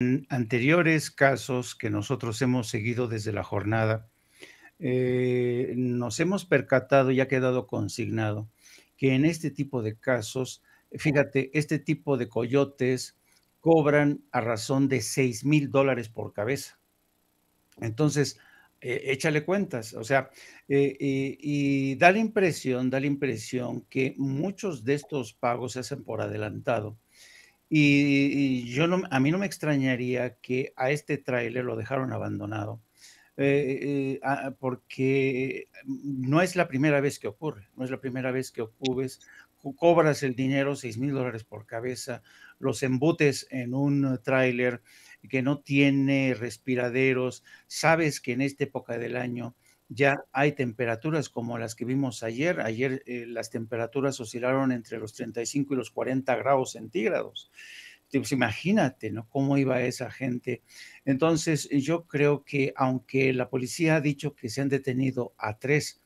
En anteriores casos que nosotros hemos seguido desde la jornada, eh, nos hemos percatado y ha quedado consignado que en este tipo de casos, fíjate, este tipo de coyotes cobran a razón de 6 mil dólares por cabeza. Entonces, eh, échale cuentas, o sea, eh, y da la impresión, da la impresión que muchos de estos pagos se hacen por adelantado y, yo no, a mí no me extrañaría que a este tráiler lo dejaron abandonado, eh, eh, ah, porque no es la primera vez que ocurre, no es la primera vez que ocurres, cobras el dinero, 6 mil dólares por cabeza, los embutes en un tráiler que no tiene respiraderos, sabes que en esta época del año ya hay temperaturas como las que vimos ayer. Ayer eh, las temperaturas oscilaron entre los 35 y los 40 grados centígrados. Pues, imagínate, ¿no? ¿Cómo iba esa gente? Entonces, yo creo que aunque la policía ha dicho que se han detenido a tres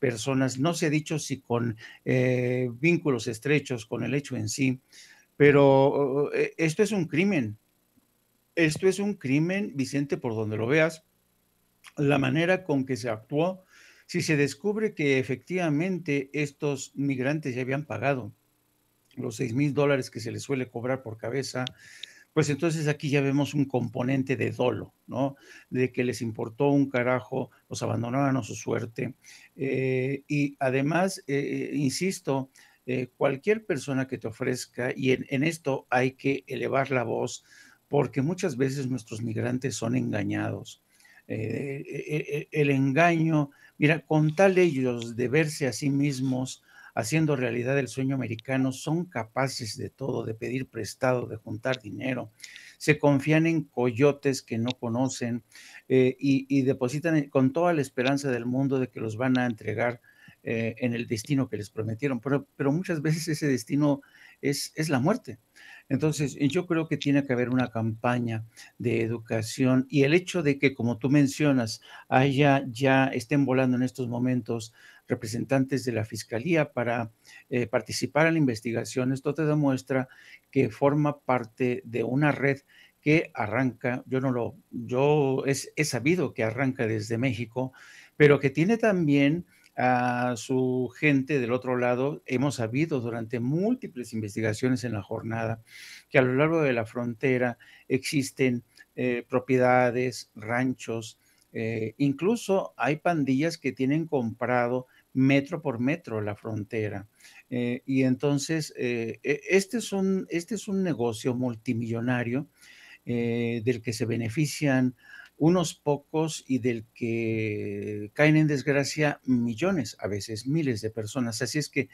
personas, no se ha dicho si con eh, vínculos estrechos con el hecho en sí, pero eh, esto es un crimen. Esto es un crimen, Vicente, por donde lo veas la manera con que se actuó si se descubre que efectivamente estos migrantes ya habían pagado los 6 mil dólares que se les suele cobrar por cabeza, pues entonces aquí ya vemos un componente de dolo, ¿no? De que les importó un carajo, los abandonaron a su suerte. Eh, y además, eh, eh, insisto, cualquier persona que te ofrezca, y en esto hay que elevar la voz, porque muchas veces nuestros migrantes son engañados eh, eh, eh, el engaño. Mira, con tal ellos de verse a sí mismos haciendo realidad el sueño americano, son capaces de todo, de pedir prestado, de juntar dinero, se confían en coyotes que no conocen y, depositan con toda la esperanza del mundo de que los van a entregar en el destino que les prometieron, pero, pero muchas veces ese destino es la muerte. Entonces, yo creo que tiene que haber una campaña de educación y el hecho de que, como tú mencionas, haya ya estén volando en estos momentos representantes de la Fiscalía para eh, participar en la investigación, esto te demuestra que forma parte de una red que arranca, yo no lo, yo he sabido que arranca desde México, pero que tiene también a su gente del otro lado, hemos sabido durante múltiples investigaciones en la jornada que a lo largo de la frontera existen eh, propiedades, ranchos, eh, incluso hay pandillas que tienen comprado metro por metro la frontera. Eh, y entonces, e, este, es un, este es un negocio multimillonario del que se benefician unos pocos y del que caen en desgracia millones, a veces miles de personas. Así es que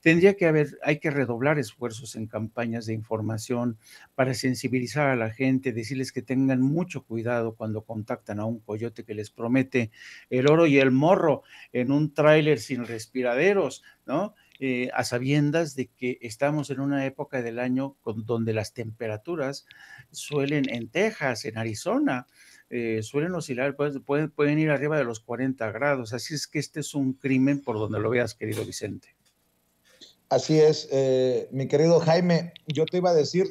tendría que haber, hay que redoblar esfuerzos en campañas de información para sensibilizar a la gente, decirles que tengan mucho cuidado cuando contactan a un coyote que les promete el oro y el morro en un tráiler sin respiraderos, ¿no? Eh, a sabiendas de que estamos en una época del año con, donde las temperaturas suelen en Texas, en Arizona, eh, suelen oscilar, pues, pueden, pueden ir arriba de los 40 grados. Así es que este es un crimen por donde lo veas, querido Vicente. Así es, eh, mi querido Jaime, yo te iba a decir,